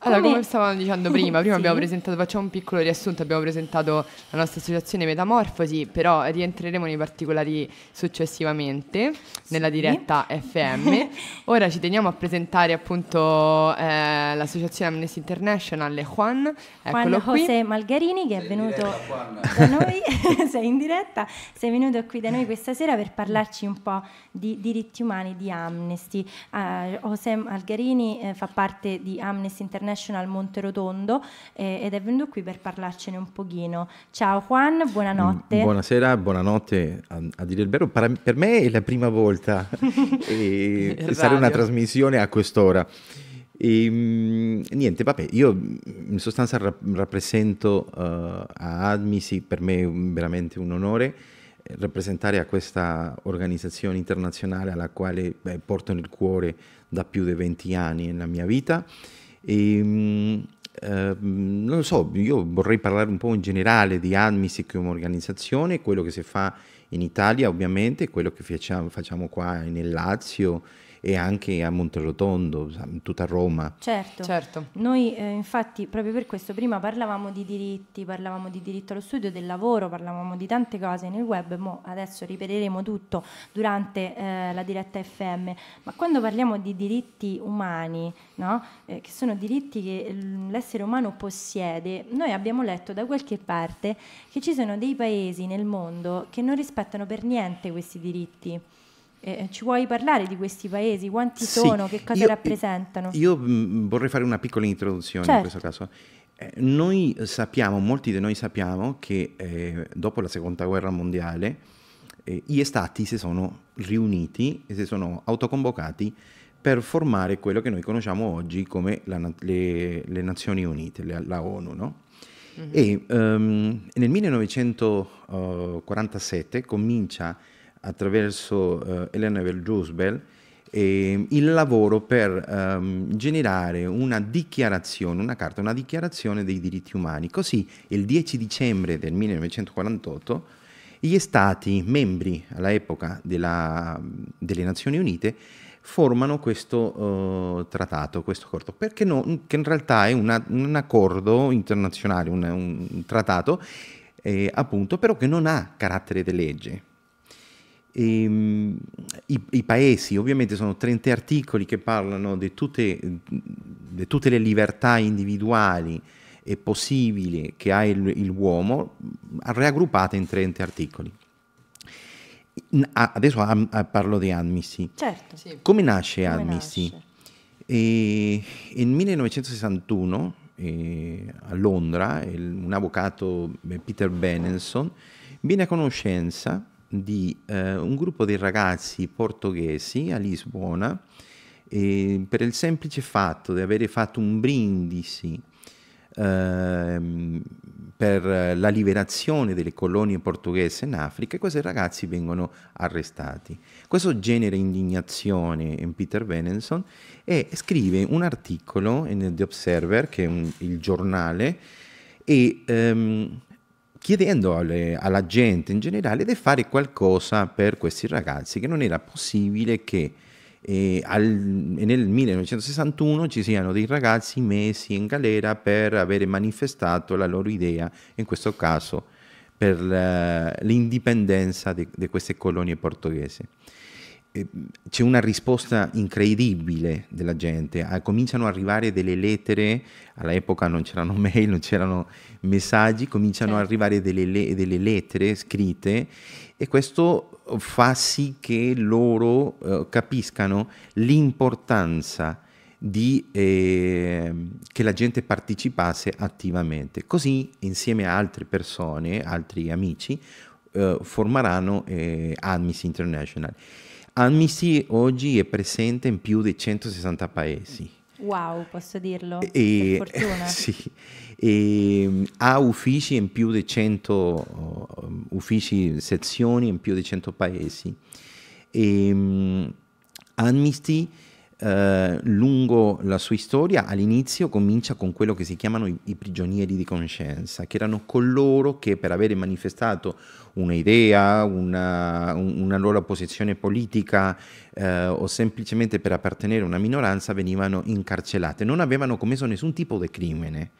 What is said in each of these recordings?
Allora, come stavamo dicendo prima, prima sì. abbiamo presentato, facciamo un piccolo riassunto, abbiamo presentato la nostra associazione Metamorfosi, però rientreremo nei particolari successivamente nella diretta FM. Ora ci teniamo a presentare appunto eh, l'associazione Amnesty International Juan. Juan, Juan José Malgarini che sei è venuto da noi, sei in diretta, sei venuto qui da noi questa sera per parlarci un po' di diritti umani di Amnesty. Uh, José Malgarini eh, fa parte di Amnesty International International Monterotondo eh, ed è venuto qui per parlarcene un pochino. Ciao Juan, buonanotte. Mm, buonasera, buonanotte. A, a dire il vero, per me è la prima volta e sarà una trasmissione a quest'ora. E, ehm, niente, vabbè, io in sostanza rap- rappresento uh, a Admisi, per me è veramente un onore eh, rappresentare a questa organizzazione internazionale alla quale beh, porto nel cuore da più di 20 anni nella mia vita e, ehm, ehm, non lo so, io vorrei parlare un po' in generale di Admisic come organizzazione, quello che si fa in Italia ovviamente, quello che facciamo, facciamo qua nel Lazio e anche a Monterotondo, tutta Roma. Certo, certo. noi eh, infatti proprio per questo prima parlavamo di diritti, parlavamo di diritto allo studio, del lavoro, parlavamo di tante cose nel web, mo adesso ripeteremo tutto durante eh, la diretta FM, ma quando parliamo di diritti umani, no? eh, che sono diritti che eh, l'essere umano possiede, noi abbiamo letto da qualche parte che ci sono dei paesi nel mondo che non rispettano per niente questi diritti. Eh, eh, ci vuoi parlare di questi paesi? Quanti sì, sono? Che cosa io, eh, rappresentano? Io mm, vorrei fare una piccola introduzione certo. in questo certo. caso. Eh, noi sappiamo, molti di noi sappiamo che eh, dopo la seconda guerra mondiale eh, gli stati si sono riuniti e si sono autoconvocati per formare quello che noi conosciamo oggi come la, le, le, Nazioni Unite, la, la ONU. No? Mm-hmm. E um, nel 1947 comincia attraverso eh, Elena Vergiusbel ehm, il lavoro per um, generare una dichiarazione, una carta, una dichiarazione dei diritti umani. Così il 10 dicembre del 1948 gli stati membri all'epoca delle Nazioni Unite formano questo uh, trattato, questo accordo, perché no, che in realtà è una, un accordo internazionale, un, un trattato eh, appunto, però che non ha carattere di legge, ehm, i, i, paesi, ovviamente sono 30 articoli che parlano di tutte, di tutte le libertà individuali e possibili che ha il, l'uomo, raggruppate in 30 articoli. Adesso a, parlo di Amnesty. Certo. Sì. Come nasce Amnesty? E, nel 1961 eh, a Londra il, un avvocato eh, Peter Benenson viene a conoscenza di eh, un gruppo di ragazzi portoghesi a Lisbona eh, per il semplice fatto di avere fatto un brindisi eh, per la liberazione delle colonie portoghese in Africa questi ragazzi vengono arrestati. Questo genera indignazione in Peter Benenson e scrive un articolo in The Observer, che è un, il giornale, e ehm, chiedendo alle, alla gente in generale di fare qualcosa per questi ragazzi, che non era possibile che eh, al, nel 1961 ci siano dei ragazzi messi in galera per avere manifestato la loro idea, in questo caso per eh, l'indipendenza di, queste colonie portoghese. Mm, c'è una risposta incredibile della gente, ah, cominciano ad arrivare delle lettere, all'epoca non c'erano mail, non c'erano messaggi, cominciano ad certo. arrivare delle, delle, lettere scritte e questo fa sì che loro eh, capiscano l'importanza di, eh, che la gente partecipasse attivamente. Così insieme a altre persone, altri amici, eh, formeranno eh, Admis International Amnesty oggi è presente in più di 160 paesi. Wow, posso dirlo? E, per eh, fortuna. Sì, e, mm, ha uffici in più di 100 uh, uffici, sezioni in più di 100 paesi. E, um, mm, Amnesty eh, lungo la sua storia, all'inizio comincia con quello che si chiamano i, i, prigionieri di coscienza, che erano coloro che per avere manifestato un'idea, una, una loro posizione politica eh, o semplicemente per appartenere a una minoranza venivano incarcerate, non avevano commesso nessun tipo di crimine,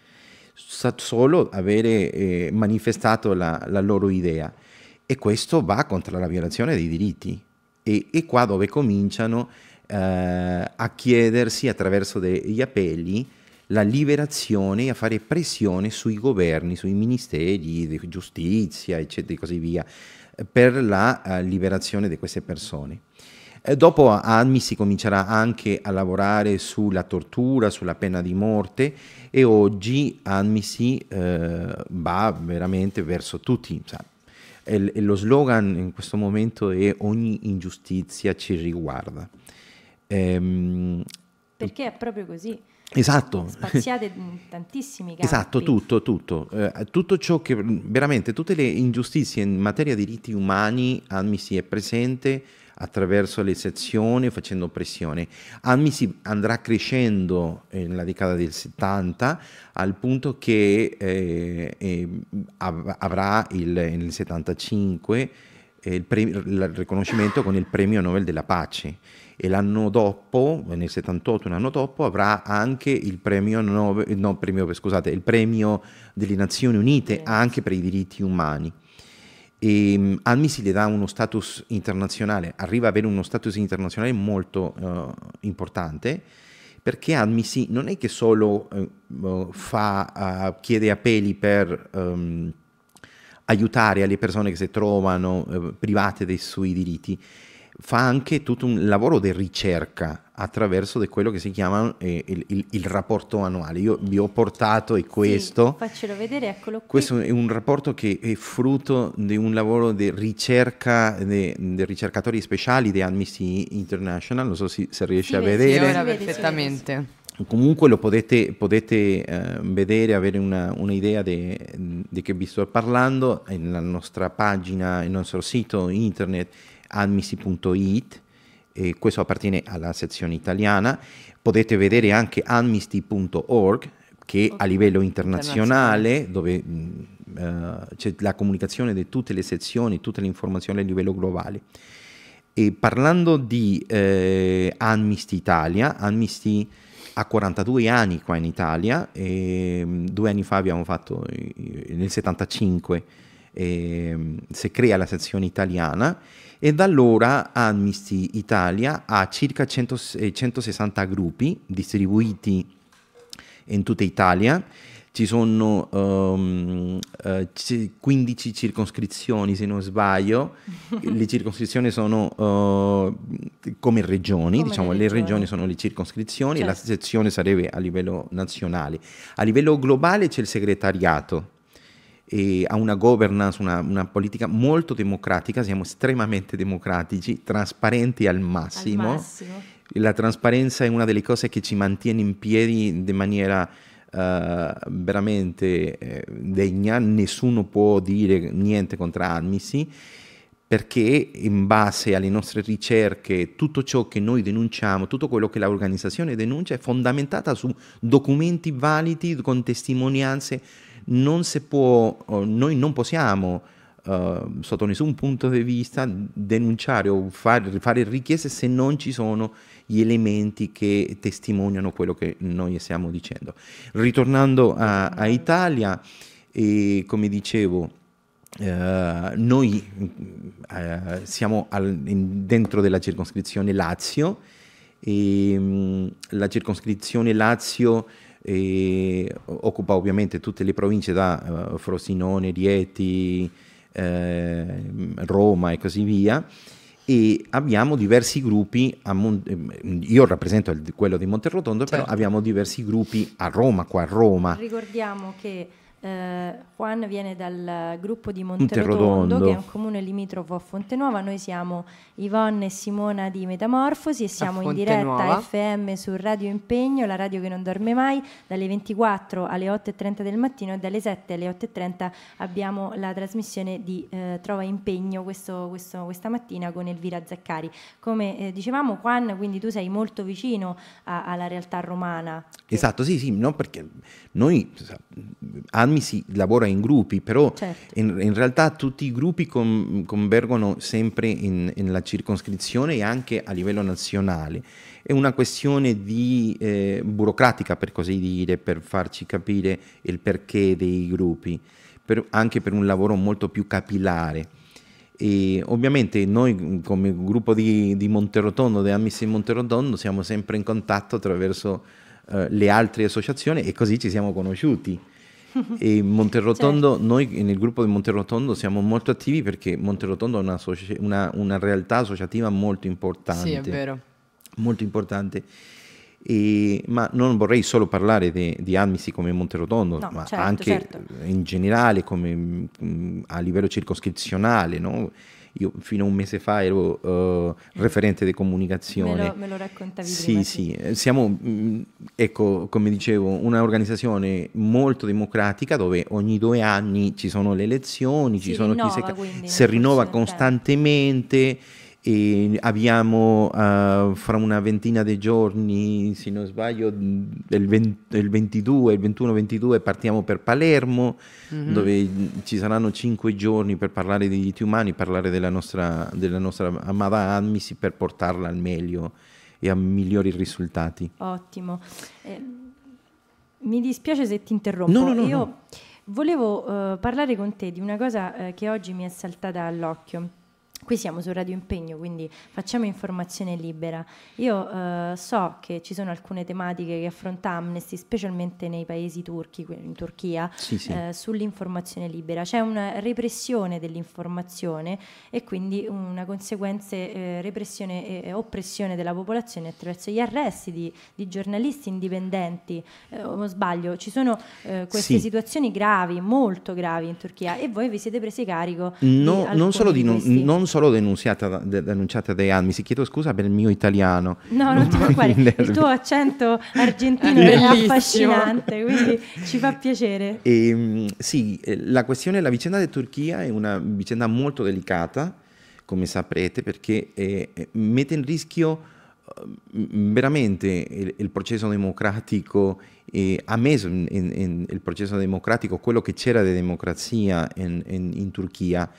solo avere eh, manifestato la, la loro idea. E questo va contro la violazione dei diritti. E, e, qua dove cominciano eh, a chiedersi attraverso degli appelli la liberazione e a fare pressione sui governi, sui ministeri di giustizia, eccetera, e così via, per la eh, liberazione di queste persone. Eh, dopo anni si comincerà anche a lavorare sulla tortura, sulla pena di morte e oggi Amnesty eh, va veramente verso tutti. Cioè, e lo slogan in questo momento è ogni ingiustizia ci riguarda. Ehm, Perché è proprio così. Esatto. Spaziate tantissimi casi. Esatto, tutto, tutto. Eh, tutto ciò che veramente, tutte le ingiustizie in materia di diritti umani, Amnesty è presente attraverso le sezioni facendo pressione. Amnesty andrà crescendo eh, nella decada del 70 al punto che eh, eh, avrà il, nel 75 il, premio, il, riconoscimento con il premio Nobel della pace e l'anno dopo, nel 78, un anno dopo, avrà anche il premio, Nobel, no, premio, scusate, il premio delle Nazioni Unite anche per i diritti umani. E ehm, Almisi le dà uno status internazionale, arriva ad avere uno status internazionale molto uh, importante perché Almisi non è che solo uh, fa, uh, chiede appelli per... Um, aiutare le persone che si trovano eh, private dei suoi diritti, fa anche tutto un lavoro di ricerca attraverso di quello che si chiama eh, il, il, il, rapporto annuale. Io vi ho portato e questo. Sì, faccelo vedere, eccolo qui. Questo è un rapporto che è frutto di un lavoro di ricerca dei ricercatori speciali di Amnesty International. Non so se, se riesce si a vede, vedere. Si vede, si perfettamente comunque lo potete, potete eh, vedere, avere un'idea di che vi sto parlando nella nostra pagina, il nostro sito internet admissi.it questo appartiene alla sezione italiana potete vedere anche amnesty.org che a livello internazionale, dove uh, c'è la comunicazione di tutte le sezioni, tutte le informazioni a livello globale. E parlando di eh, Amnesty Italia, Amnesty ha 42 anni qua in Italia, ehm, due anni fa abbiamo fatto, nel 75, eh, si crea la sezione italiana e da allora Amnesty Italia ha circa 100, 160 eh, gruppi distribuiti in tutta Italia ci sono um, uh, c- 15 circoscrizioni se non sbaglio, le circoscrizioni sono uh, come regioni, come diciamo le regioni. regioni. sono le circoscrizioni certo. e la certo. sezione sarebbe a livello nazionale. A livello globale c'è il segretariato ha una governance, una, una, politica molto democratica, siamo estremamente democratici, trasparenti al massimo. al massimo. La trasparenza è una delle cose che ci mantiene in piedi in maniera eh, veramente eh, degna, nessuno può dire niente contro Amnesty, perché in base alle nostre ricerche tutto ciò che noi denunciamo, tutto quello che l'organizzazione denuncia è fondamentata su documenti validi con testimonianze, non si può, eh, noi non possiamo Uh, sotto nessun punto di vista denunciare o far, fare richieste se non ci sono gli elementi che testimoniano quello che noi stiamo dicendo. Ritornando a, a Italia, e come dicevo, eh, noi eh, siamo al, in, dentro della circoscrizione Lazio e mh, mm, la circoscrizione Lazio eh, occupa ovviamente tutte le province da eh, Frosinone, Rieti, eh, Roma e così via e abbiamo diversi gruppi, a Mon- io rappresento quello di Monterrotondo, certo. però abbiamo diversi gruppi a Roma, qua a Roma. Ricordiamo che eh, Juan viene dal gruppo di Monterotondo, che è un comune limitrofo a Fontenuova. Noi siamo Yvonne e Simona di Metamorfosi e siamo in diretta FM su Radio Impegno, la radio che non dorme mai, dalle 24 alle 8.30 del mattino e dalle 7 alle 8.30 abbiamo la trasmissione di eh, Trova Impegno questo, questo, questa mattina con Elvira Zaccari. Come eh, dicevamo, Juan, quindi tu sei molto vicino a, alla realtà romana. Esatto, sì, sì, no, perché noi anni programmi si lavora in gruppi, però certo. in, in, realtà tutti i gruppi com, convergono sempre nella circoscrizione e anche a livello nazionale. È una questione di, eh, burocratica, per così dire, per farci capire il perché dei gruppi, per, anche per un lavoro molto più capillare. E ovviamente noi come gruppo di, di Monterotondo, di Amici Monterotondo, siamo sempre in contatto attraverso eh, le altre associazioni e così ci siamo conosciuti e in Monterrotondo, certo. noi nel gruppo di Monterrotondo siamo molto attivi perché Monterrotondo è una, socia- una, una realtà associativa molto importante. Sì, è vero. Molto importante. E, ma non vorrei solo parlare de, di Amnesty come Monterotondo, no, ma certo, anche certo. in generale come, mm, a livello circoscrizionale, no? io fino a un mese fa ero uh, referente di comunicazione. Me lo, me lo raccontavi sì, prima. Sì, sì, eh, siamo, mm, ecco, come dicevo, un'organizzazione molto democratica dove ogni due anni ci sono le elezioni, si sono rinnova, chi se, quindi, si rinnova certo. costantemente e abbiamo uh, fra una ventina di giorni, se non sbaglio, il, 20, il 22, il 21-22 partiamo per Palermo, mm-hmm. dove ci saranno cinque giorni per parlare dei diritti umani, parlare della nostra, della nostra amata Admisi per portarla al meglio e a migliori risultati. Ottimo. Eh, mi dispiace se ti interrompo. No, no, no, Io volevo uh, parlare con te di una cosa uh, che oggi mi è saltata all'occhio Qui siamo su Radio Impegno, quindi facciamo informazione libera. Io eh, so che ci sono alcune tematiche che affronta Amnesty, specialmente nei paesi turchi, in Turchia, sì, sì. Eh, sull'informazione libera. C'è una repressione dell'informazione e quindi una conseguenza eh, repressione e oppressione della popolazione attraverso gli arresti di, di giornalisti indipendenti. Eh, o sbaglio, ci sono eh, queste sì. situazioni gravi, molto gravi in Turchia e voi vi siete presi carico. No, non solo di, di non, non solo denunciata, denunciata dai anni. Si chiedo scusa per il mio italiano. No, non, non ti preoccupare, il tuo accento argentino è affascinante, quindi ci fa piacere. E, ehm, sì, eh, la questione, la vicenda di Turchia è una vicenda molto delicata, come saprete, perché eh, eh mette in rischio eh, veramente il, il, processo democratico e ha messo in, in, in, il processo democratico quello che c'era di democrazia in, Turchia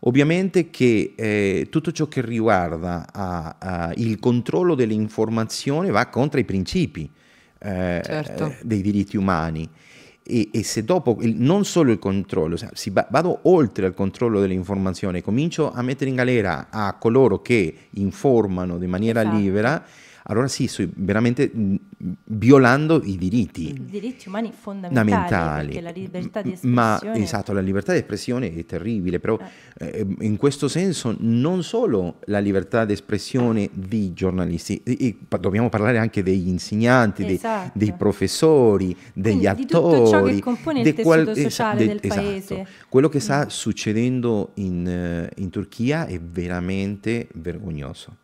Ovviamente che eh, tutto ciò che riguarda a, a il controllo delle informazioni va contro i principi eh, certo. Eh, dei diritti umani. E, e, se dopo il, non solo il controllo, si va, vado oltre al controllo dell'informazione, informazioni, comincio a mettere in galera a coloro che informano in maniera esatto. libera, allora sì, sui, veramente violando i diritti. I diritti umani fondamentali, fondamentali. perché la libertà di espressione... Ma esatto, la libertà di espressione è terribile, però eh. eh in questo senso non solo la libertà di espressione di giornalisti, e, e, dobbiamo parlare anche degli insegnanti, esatto. dei, dei, professori, degli Quindi, attori... Di tutto ciò che compone il qual- tessuto sociale de- del esatto. paese. Quello che sta mm. succedendo in, eh, in Turchia è veramente vergognoso.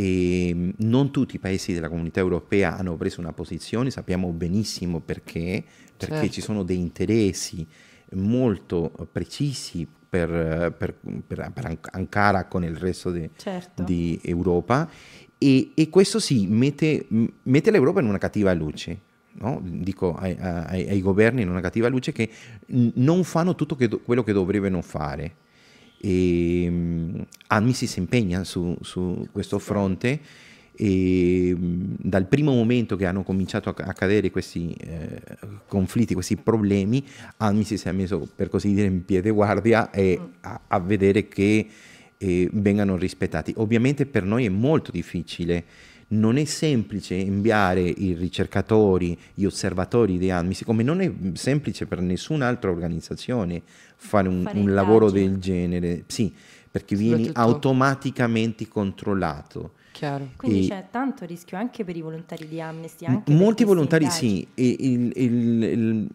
E ehm, non tutti i paesi della comunità europea hanno preso una posizione, sappiamo benissimo perché, perché certo. ci sono dei interessi molto precisi per, per, per, per Ankara con il resto de, certo. di Europa e, e questo sì, mette, mette l'Europa in una cattiva luce. No? dico ai, ai, ai, governi in una cattiva luce, che non fanno tutto che do, quello che dovrebbero fare. E, ehm, Amnesty si impegna su, su questo fronte e mm, dal primo momento che hanno cominciato a accadere questi eh, conflitti, questi problemi, Amnesty si è messo per così dire in piede guardia e mm. a, a vedere che eh, vengano rispettati. Ovviamente per noi è molto difficile non è semplice inviare i ricercatori, gli osservatori di ANMIS, come non è semplice per nessun'altra organizzazione fare un, fare un lavoro del genere, sì, perché vieni automaticamente controllato. Chiaro. Quindi e c'è tanto rischio anche per i volontari di Amnesty. Anche molti volontari indagini. sì, il, il, il,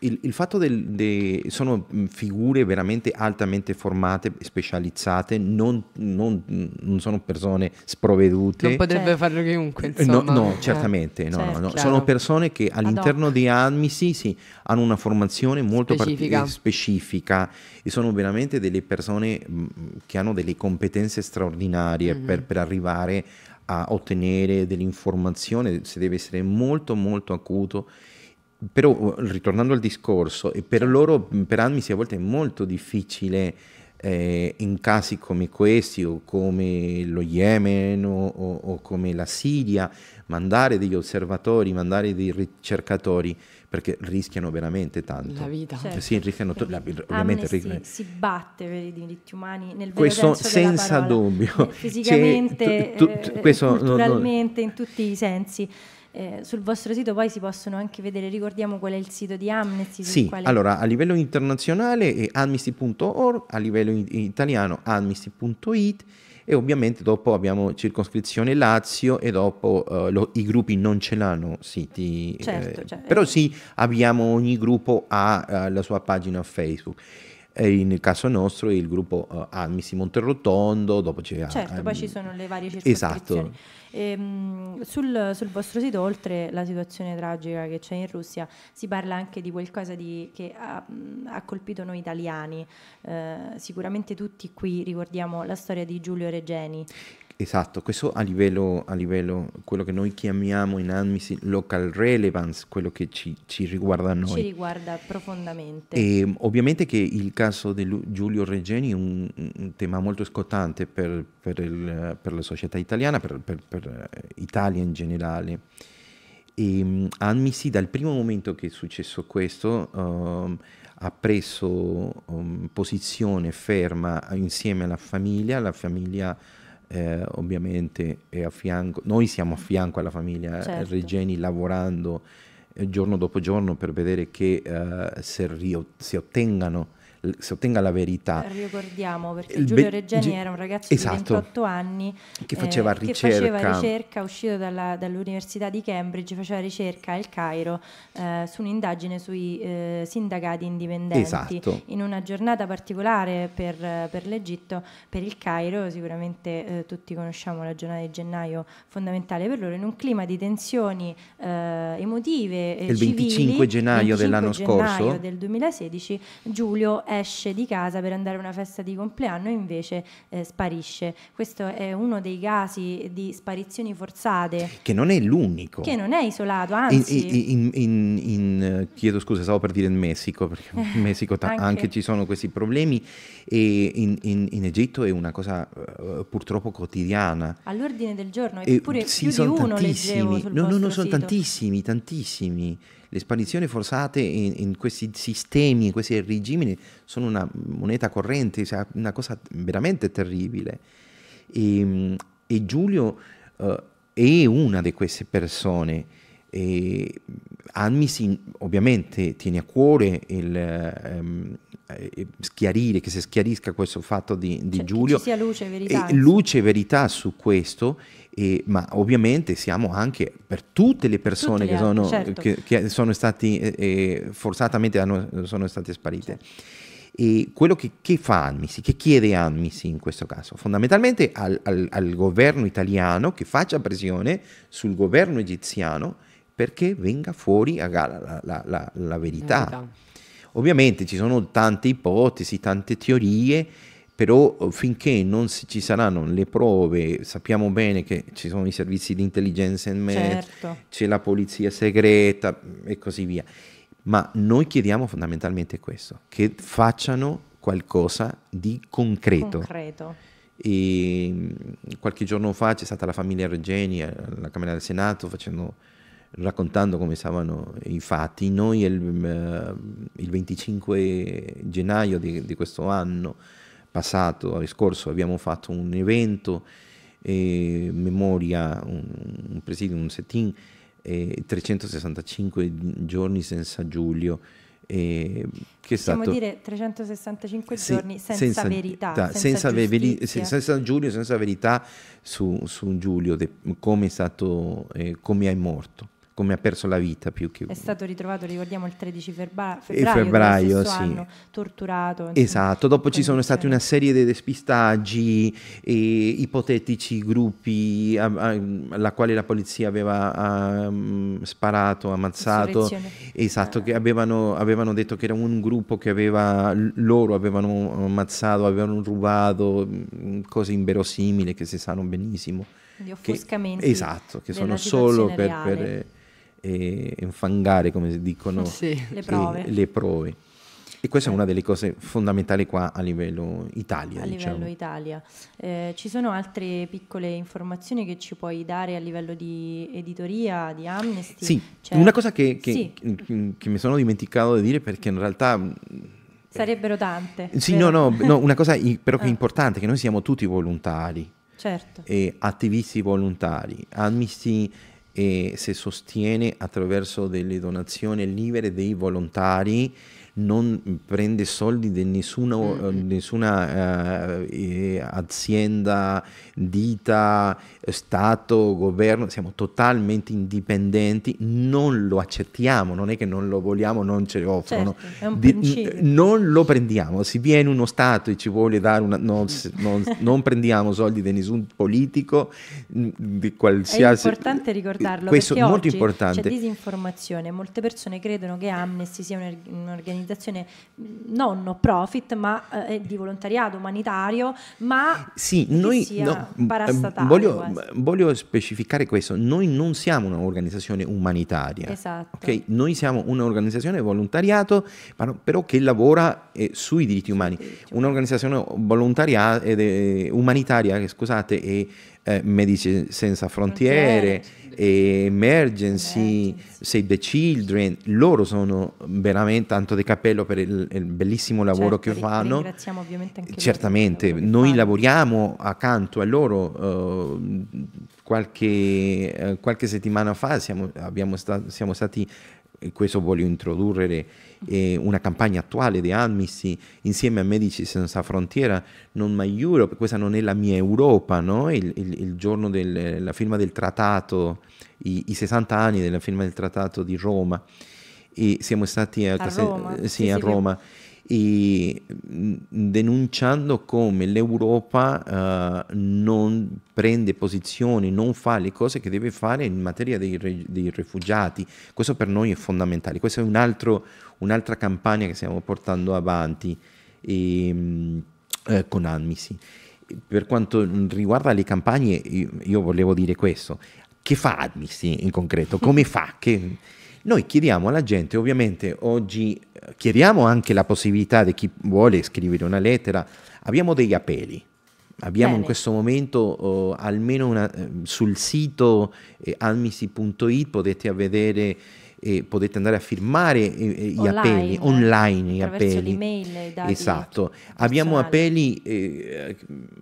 il, il fatto del, de, sono mm, figure veramente altamente formate, specializzate, non, non, non sono persone sprovvedute. Non potrebbe cioè. farlo chiunque. Eh, eh, no, no, certamente, eh. no, cioè, no, certo, sono persone che all'interno di Admisi sì, hanno una formazione molto specifica. Part- eh, specifica. e sono veramente delle persone mm, che hanno delle competenze straordinarie mm-hmm. per, per arrivare a ottenere dell'informazione, si deve essere molto molto acuto però uh, ritornando al discorso, per loro, per Anmisi a volte è molto difficile eh, in casi come questi o come lo Yemen o, o, o, come la Siria mandare degli osservatori, mandare dei ricercatori perché rischiano veramente tanto. La vita. Certo. Sì, rischiano to- la, ovviamente ri- si batte per i diritti umani nel questo senza dubbio. Fisicamente, C'è, tu, tu, eh, culturalmente, no, no. in tutti i sensi. Eh, sul vostro sito poi si possono anche vedere, ricordiamo qual è il sito di Amnesty. Sì, quale... allora a livello internazionale è amnesty.org, a livello in- italiano amnesty.it e ovviamente dopo abbiamo circoscrizione Lazio e dopo uh, lo, i gruppi non ce l'hanno siti, certo, eh, certo. però eh. sì abbiamo ogni gruppo ha uh, la sua pagina Facebook e nel caso nostro è il gruppo uh, Almisi Monterrotondo, dopo c'è... Certo, um, poi ci sono le varie esatto. circoscrizioni. Esatto. Ehm, e, sul, sul, vostro sito, oltre alla situazione tragica che c'è in Russia, si parla anche di qualcosa di, che ha, ha, colpito noi italiani. Eh, sicuramente tutti qui ricordiamo la storia di Giulio Regeni. Esatto, questo a livello, a livello, quello che noi chiamiamo in ANMIS local relevance, quello che ci, ci riguarda a noi. Ci riguarda profondamente. E, ovviamente che il caso di Giulio Regeni è un, un tema molto scottante per, per, il, per, la società italiana, per, per Italia in generale. E, Anmisi dal primo momento che è successo questo um, ha preso um, posizione ferma insieme alla famiglia, la famiglia eh, ovviamente è a fianco, noi siamo a fianco alla famiglia eh, certo. Regeni lavorando eh, giorno dopo giorno per vedere che eh, si, rio- si ottengano si ottenga la verità. Ricordiamo perché Giulio Reggiani G- era un ragazzo esatto, di 28 anni che eh, faceva, eh, ricerca. Che faceva ricerca, uscito dalla, dall'Università di Cambridge, faceva ricerca al Cairo eh, su un'indagine sui eh, sindacati indipendenti. Esatto. In una giornata particolare per, per l'Egitto, per il Cairo, sicuramente eh, tutti conosciamo la giornata di gennaio fondamentale per loro, in un clima di tensioni eh, emotive. il 25 civili, gennaio 25 dell'anno gennaio scorso. del 2016 Giulio esce di casa per andare a una festa di compleanno e invece eh, sparisce. Questo è uno dei casi di sparizioni forzate. Che non è l'unico. Che non è isolato, anzi. In, in, in, eh, chiedo scusa, stavo per dire in Messico, perché eh, in Messico ta- anche. anche. ci sono questi problemi e in, Egitto è una cosa uh, purtroppo quotidiana. All'ordine del giorno, eppure sì, più di uno tantissimi. leggevo sul no, no, no, sono sito. tantissimi, tantissimi le sparizioni forzate in, in, questi sistemi, in questi regimi, sono una moneta corrente, cioè una cosa veramente terribile. E, ehm, e Giulio uh, è una di queste persone. E mm, Anmisi ovviamente tiene a cuore il, um, schiarire, che si schiarisca questo fatto di, di cioè, Giulio. Luce e, verità, e luce e verità su questo e, ma ovviamente siamo anche per tutte le persone Tutti, che, sono, certo. che, che sono state eh, eh, forzatamente hanno, sono state sparite. E quello che, che, fa Almisi, che chiede Almisi in questo caso? Fondamentalmente al, al, al governo italiano che faccia pressione sul governo egiziano perché venga fuori la, la, la, la verità. verità. Ovviamente ci sono tante ipotesi, tante teorie, però eh, finché non ci saranno le prove, sappiamo bene che ci sono i servizi di intelligenza and in certo. c'è la polizia segreta e così via, ma noi chiediamo fondamentalmente questo, che facciano qualcosa di concreto. concreto. Mm, qualche giorno fa c'è stata la famiglia Regeni alla eh, Camera del Senato facendo, raccontando come stavano i fatti. Noi il, mm, eh, il 25 gennaio di, di questo anno passato, l'anno scorso abbiamo fatto un evento, eh, memoria, un, un, presidio, un set eh, 365 giorni senza Giulio. Eh, che Possiamo stato, dire 365 se, giorni senza, senza verità, senza, senza, veri, senza, Giulio, senza verità su, su Giulio, de, come, è stato, eh, come è morto come ha perso la vita più che... È stato ritrovato, ricordiamo, il 13 eh, febbraio, febbraio, febbraio sì. anno, torturato. Esatto, dopo ci sono stati una serie di despistaggi, e ipotetici gruppi a, a, alla quale la polizia aveva a, ehm, sparato, ammazzato, esatto, eh. che avevano, avevano, detto che era un gruppo che aveva, loro avevano ammazzato, avevano rubato, mm, cose inverosimili che si sanno benissimo. Gli offuscamenti. Che, esatto, che sono solo per eh, e infangare, come si dicono, sì. le, prove. le, prove. E questa è una delle cose fondamentali qua a livello Italia. A diciamo. livello Italia. Eh, ci sono altre piccole informazioni che ci puoi dare a livello di editoria, di Amnesty? Sì, cioè... una cosa che, che, sì. che, mi sono dimenticato di dire perché in realtà... Mm, Sarebbero tante. Eh, sì, no, no, no, una cosa però che è ah. importante è che noi siamo tutti volontari. Certo. attivisti volontari. Amnesty e si sostiene attraverso delle donazioni libere dei volontari non prende soldi di nessuna, mm. mm. nessuna eh, azienda, dita, Stato, governo, siamo totalmente indipendenti, non lo accettiamo, non è che non lo vogliamo, non ce lo offrono, certo, Di, non lo prendiamo, se viene uno Stato e ci vuole dare una... non, mm. non, non prendiamo soldi di nessun politico, mm, di qualsiasi... È importante ricordarlo, questo è molto oggi importante. c'è disinformazione, molte persone credono che Amnesty sia un'organizzazione un'organizzazione non no profit, ma eh, di volontariato umanitario, ma sì, noi, sia no, mm, parastatale. Ehm, voglio, mm, voglio, specificare questo, noi non siamo un'organizzazione umanitaria, esatto. okay? noi siamo un'organizzazione volontariato, però che lavora eh, sui diritti umani. Un'organizzazione volontaria, eh, umanitaria, eh, scusate, è eh, Medici Senza Frontiere, Frontiere. Emergency, Emergency, Save the Children, loro sono veramente tanto di cappello per il, il bellissimo lavoro certo, che fanno. Ringraziamo ovviamente anche Certamente, noi lavoriamo accanto a loro, eh, qualche, eh, qualche settimana fa siamo, sta siamo stati eh, questo voglio introdurre eh, una campagna attuale di Amnesty insieme a Medici Senza Frontiera, Non My Europe, questa non è la mia Europa, no? il, il, il, giorno della firma del trattato, i, i, 60 anni della firma del trattato di Roma, e siamo stati a, a Roma, sì, sì, a sì, Roma. Sì e mm, denunciando come l'Europa uh, non prende posizioni, non fa le cose che deve fare in materia dei, dei rifugiati. Questo per noi è fondamentale, questa è un altro, un'altra campagna che stiamo portando avanti e, ehm, eh, con Amnesty. Per quanto riguarda le campagne, io, io volevo dire questo. Che fa Amnesty in concreto? Come fa? Che, noi chiediamo alla gente, ovviamente oggi eh, chiediamo anche la possibilità di chi vuole scrivere una lettera, abbiamo degli appelli. Abbiamo Bene. in questo momento uh, almeno una, eh, sul sito eh, almisi.it potete vedere eh, potete andare a firmare eh, gli online, appelli online gli appelli esatto abbiamo appelli eh,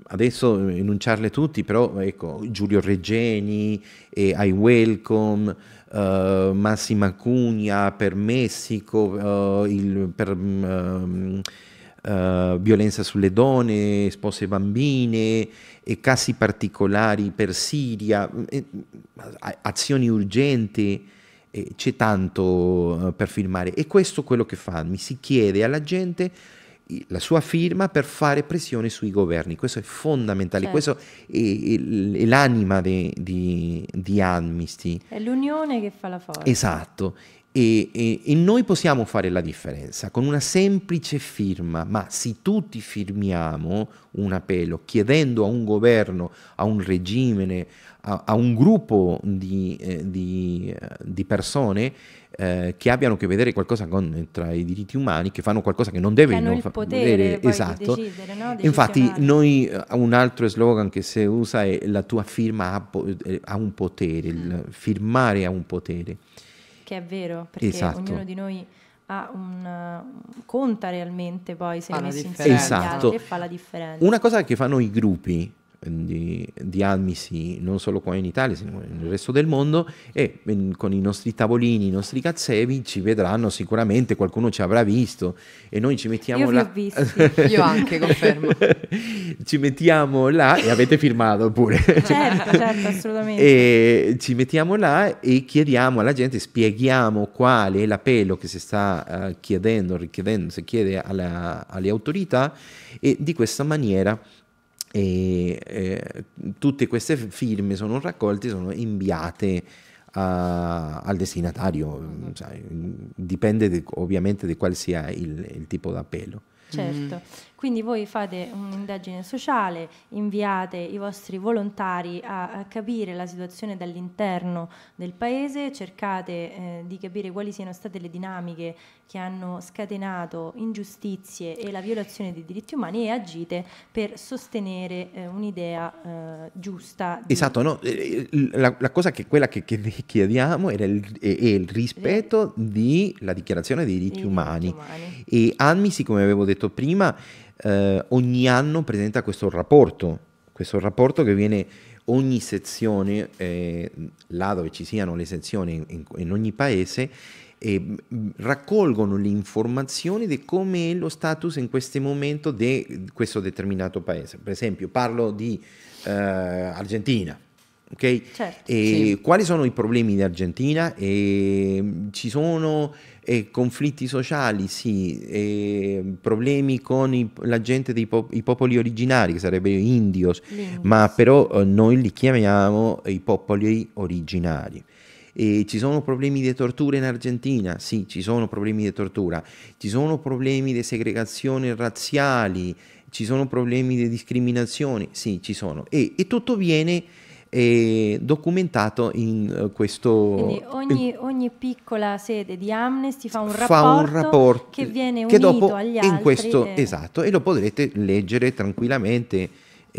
adesso enunciarle tutti però ecco Giulio Regeni I Welcome eh, Massima Cugna per Messico, uh, il, per um, uh, violenza sulle donne, spose bambine, e casi particolari per Siria, mm, e, mm, azioni urgenti c'è tanto per filmare e questo è quello che fa, mi si chiede alla gente la sua firma per fare pressione sui governi. Questo è fondamentale, certo. questo è, è, l'anima di, Amnesty. È l'unione che fa la forza. Esatto, e, e, e, noi possiamo fare la differenza con una semplice firma, ma se tutti firmiamo un appello chiedendo a un governo, a un regime, a, a un gruppo di, eh, di, eh, di persone eh, che abbiano a che vedere qualcosa con, tra i diritti umani, che fanno qualcosa che non deve che non fa- potere esatto. Di decidere, no? Infatti, noi eh, un altro slogan che si usa è la tua firma ha, eh, ha un potere, il mm. firmare ha un potere che è vero, perché esatto. ognuno di noi un, uh, conta realmente poi se messo insieme esatto. e fa la esatto. differenza. Una cosa che fanno i gruppi di, di Almisi non solo qua in Italia, ma nel resto del mondo e mm, con i nostri tavolini, i nostri cazzevi ci vedranno sicuramente, qualcuno ci avrà visto e noi ci mettiamo Io là. Io anche confermo. ci mettiamo là e avete firmato pure. certo, certo, assolutamente. E ci mettiamo là e chiediamo alla gente, spieghiamo qual è l'appello che si sta uh, chiedendo, richiedendo, si chiede alla, alle autorità e di questa maniera e eh, tutte queste firme sono raccolte, sono inviate a, al destinatario, mm-hmm. cioè, dipende de, ovviamente di quale sia il, il tipo d'appello. Certo, mm. quindi voi fate un'indagine sociale, inviate i vostri volontari a, a capire la situazione dall'interno del paese, cercate eh, di capire quali siano state le dinamiche che hanno scatenato ingiustizie e la violazione dei diritti umani e agite per sostenere eh, un'idea eh, giusta. Di... Esatto, no? Eh, eh, la, la, cosa che quella che, che chiediamo è il, è il rispetto della dichiarazione dei diritti, diritti umani. umani. E Anmisi, come avevo detto prima, eh, ogni anno presenta questo rapporto, questo rapporto che viene ogni sezione, eh, là dove ci siano le sezioni in, in ogni paese, e mm, raccolgono le informazioni di come è lo status in questo momento di questo determinato paese. Per esempio, parlo di eh, Argentina. Okay? Certo, sì. Quali sono i problemi in Argentina? E mm, ci sono eh, conflitti sociali, sì, mm, problemi con i, la gente dei pop, popoli originari, che sarebbero indios, Beh, ma sì. però eh, noi li chiamiamo i popoli originari. E ci sono problemi di tortura in Argentina? Sì, ci sono problemi di tortura. Ci sono problemi di segregazione razziali? Ci sono problemi di discriminazione? Sì, ci sono. E, e tutto viene eh, documentato in eh, questo... Ogni, ogni, piccola sede di Amnesty fa un rapporto, fa un rapporto che viene unito dopo, agli altri. questo, e... Esatto, e lo potrete leggere tranquillamente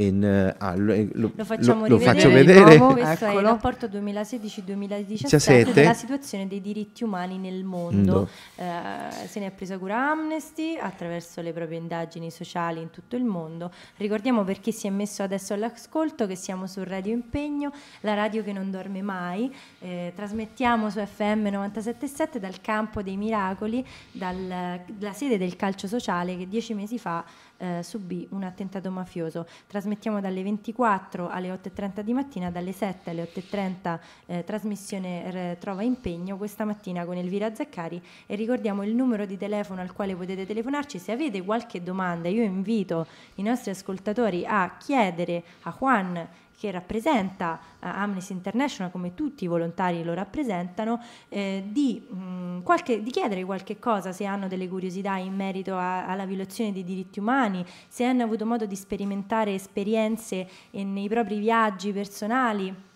in, ah, lo, lo, facciamo lo, rivedere, faccio vedere. Nuovo, ecco. questo Eccolo. è il rapporto 2016-2017 della situazione dei diritti umani nel mondo. No. Eh, se ne è presa cura Amnesty attraverso le proprie indagini sociali in tutto il mondo. Ricordiamo per chi si è messo adesso all'ascolto che siamo su Radio Impegno, la radio che non dorme mai. Eh, trasmettiamo su FM 97.7 dal campo dei miracoli, dalla sede del calcio sociale che dieci mesi fa eh, subì un attentato mafioso. Trasmettiamo dalle 24 alle 8.30 di mattina, dalle 7 alle 8.30 eh, trasmissione eh, re, Trova Impegno questa mattina con Elvira Zaccari e ricordiamo il numero di telefono al quale potete telefonarci. Se avete qualche domanda io invito i nostri ascoltatori a chiedere a Juan che rappresenta eh, Amnesty International, come tutti i volontari lo rappresentano, eh, di, mh, mm, qualche, di, chiedere qualche cosa se hanno delle curiosità in merito a, alla violazione dei diritti umani, se hanno avuto modo di sperimentare esperienze eh, nei propri viaggi personali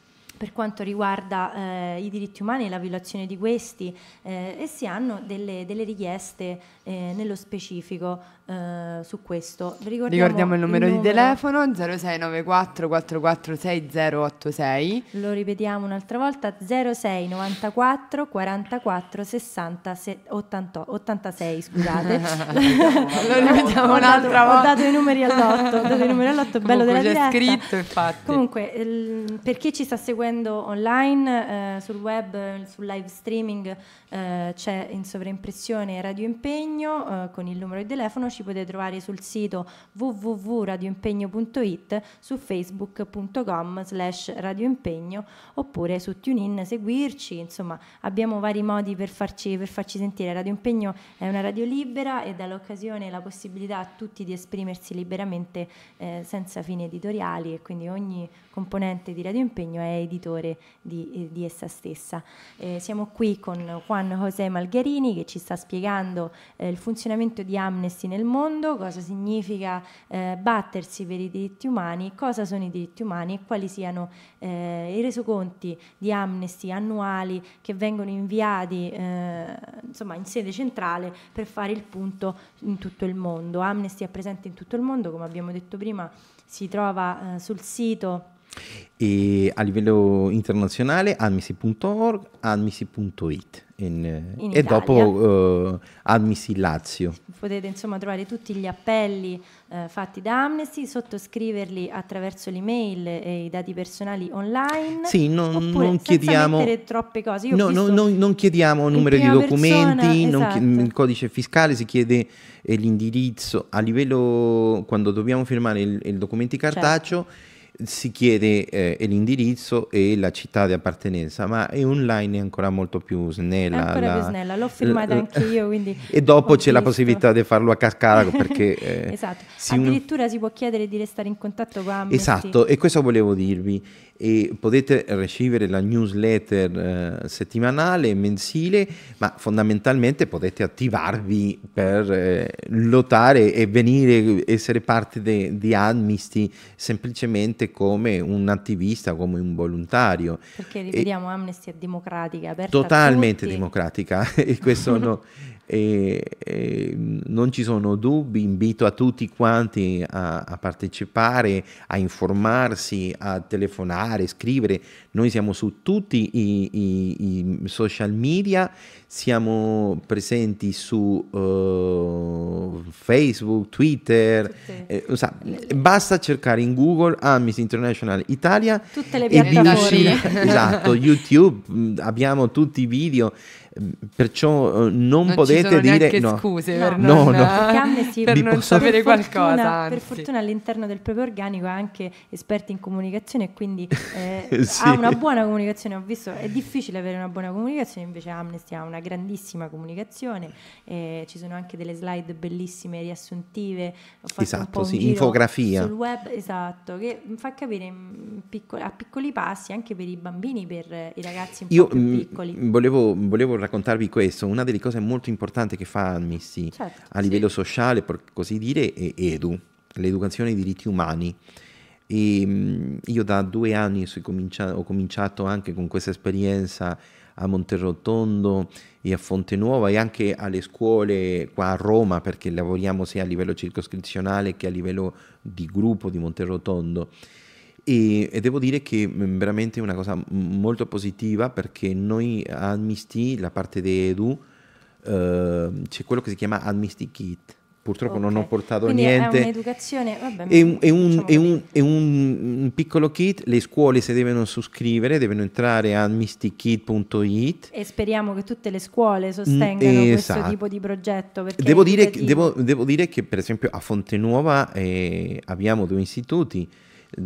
per quanto riguarda eh, i diritti umani e la violazione di questi eh, e si hanno delle, delle richieste eh, nello specifico eh, su questo. Ricordiamo, Ricordiamo il, numero il numero di telefono 0694 446086. Lo ripetiamo un'altra volta 0694 44 60 80, 86 scusate. lo ripetiamo un'altra volta. Ho dato i numeri all'otto, ho dato i numeri all'otto, bello Comunque della diretta. C'è scritto infatti. Comunque, per chi ci sta seguendo seguendo online, eh, sul web, sul live streaming eh, c'è in sovraimpressione Radio Impegno eh, con il numero di telefono, ci potete trovare sul sito www.radioimpegno.it, su facebook.com slash radioimpegno oppure su TuneIn seguirci, insomma abbiamo vari modi per farci, per farci sentire. Radio Impegno è una radio libera e dà l'occasione e la possibilità a tutti di esprimersi liberamente eh, senza fini editoriali e quindi ogni componente di Radio Impegno è editore editore di, eh, di essa stessa. Eh, siamo qui con Juan José Malgherini che ci sta spiegando eh, il funzionamento di Amnesty nel mondo, cosa significa eh, battersi per i diritti umani, cosa sono i diritti umani e quali siano eh, i resoconti di Amnesty annuali che vengono inviati eh, insomma, in sede centrale per fare il punto in tutto il mondo. Amnesty è presente in tutto il mondo, come abbiamo detto prima, si trova sul sito e a livello internazionale admisi.org, admisi.it in, eh, in e dopo uh, eh, Admisi Lazio. Potete insomma trovare tutti gli appelli eh, fatti da Amnesty, sottoscriverli attraverso l'email e i dati personali online. Sì, non, non chiediamo troppe cose. No, no, no, non chiediamo numero di documenti, persona, esatto. chied... il codice fiscale, si chiede eh, l'indirizzo a livello quando dobbiamo firmare il, il documento certo. cartaceo. Certo si chiede eh, l'indirizzo e la città di appartenenza, ma è online è ancora molto più snella. È ancora la... più snella, l'ho firmata anche io. e dopo c'è visto. la possibilità di farlo a cascara perché... Eh, esatto, si addirittura un... si può chiedere di restare in contatto con Amnesty. Esatto, e questo volevo dirvi. E potete ricevere la newsletter eh, settimanale, mensile, ma fondamentalmente potete attivarvi per eh, lottare e venire, essere parte di Amnesty semplicemente semplicemente come un attivista, come un volontario. Perché rivediamo e... Amnesty è democratica, aperta Totalmente democratica e questo no, e, e non ci sono dubbi, invito a tutti quanti a, a, partecipare, a informarsi, a telefonare, scrivere. Noi siamo su tutti i, i, i social media, siamo presenti su uh, Facebook, Twitter, eh, sa, basta cercare in Google Amnesty International Italia. Tutte le piattaforme. Esatto, YouTube, mm, abbiamo tutti i video. Perciò eh, non, non potete dire no. scuse no. per non, no. Sì, per non sapere per fortuna, Per fortuna all'interno del proprio organico ha anche esperti in comunicazione e quindi eh, sì. ha una buona comunicazione. Ho visto è difficile avere una buona comunicazione, invece Amnesty ha una grandissima comunicazione. Eh, ci sono anche delle slide bellissime riassuntive. esatto, sì, infografia sul web, esatto, che fa capire mm, piccoli, a piccoli passi anche per i bambini, per eh, i ragazzi un Io, più mm, piccoli. volevo, volevo raccontarvi questo, una delle cose molto importanti che fa Amnesty certo, a livello sì. sociale, per così dire, è Edu, l'educazione ai diritti umani. E ehm, io da due anni ho cominciato anche con questa esperienza a Monterrotondo e a Fonte Nuova e anche alle scuole qua a Roma perché lavoriamo sia a livello circoscrizionale che a livello di gruppo di Monterrotondo. E, e, devo dire che mm, è veramente una cosa mm, molto positiva perché noi a Amnesty, la parte di Edu, eh, c'è quello che si chiama Amnesty Kit. Purtroppo okay. non ho portato Quindi niente. È un'educazione, vabbè. È un, è, un, è, un, è un, piccolo kit. Le scuole se devono suscrivere, devono entrare a mystickit.it. E speriamo che tutte le scuole sostengano mm, esatto. questo tipo di progetto. Devo dire, che, devo, devo dire, che, per esempio, a Fontenuova eh, abbiamo due istituti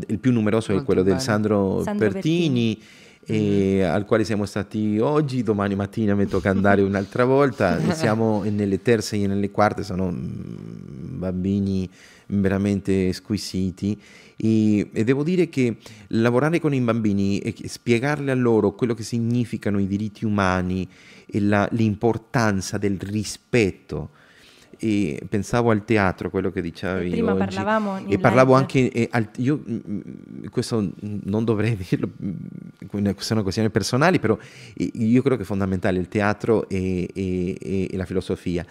il più numeroso Molto è quello bello. del Sandro, Sandro Bertini. Bertini. E eh, mm. al quale siamo stati oggi, domani mattina mi tocca andare un'altra volta, siamo nelle terze e nelle quarte, sono mm, bambini veramente squisiti e, e, devo dire che lavorare con i bambini e spiegarle a loro quello che significano i diritti umani e la, l'importanza del rispetto e pensavo al teatro, quello che dicevi. E prima oggi, parlavamo. e parlavo live. anche. Al, io, mm, mm, questo non dovrei dirlo, sono mm, questioni personali, però io credo che è fondamentale il teatro e, e, e la filosofia.